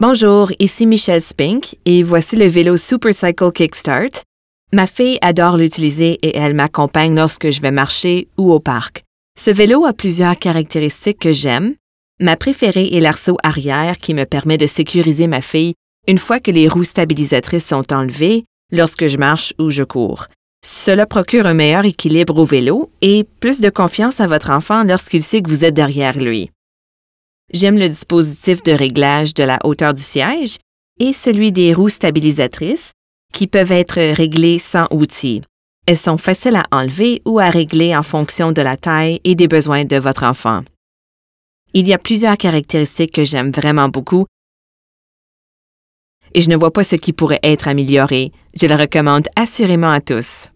Bonjour, ici Michelle Spink et voici le vélo Supercycle Kickstart. Ma fille adore l'utiliser et elle m'accompagne lorsque je vais marcher ou au parc. Ce vélo a plusieurs caractéristiques que j'aime. Ma préférée est l'arceau arrière qui me permet de sécuriser ma fille une fois que les roues stabilisatrices sont enlevées lorsque je marche ou je cours. Cela procure un meilleur équilibre au vélo et plus de confiance à votre enfant lorsqu'il sait que vous êtes derrière lui. J'aime le dispositif de réglage de la hauteur du siège et celui des roues stabilisatrices qui peuvent être réglées sans outil. Elles sont faciles à enlever ou à régler en fonction de la taille et des besoins de votre enfant. Il y a plusieurs caractéristiques que j'aime vraiment beaucoup et je ne vois pas ce qui pourrait être amélioré. Je le recommande assurément à tous.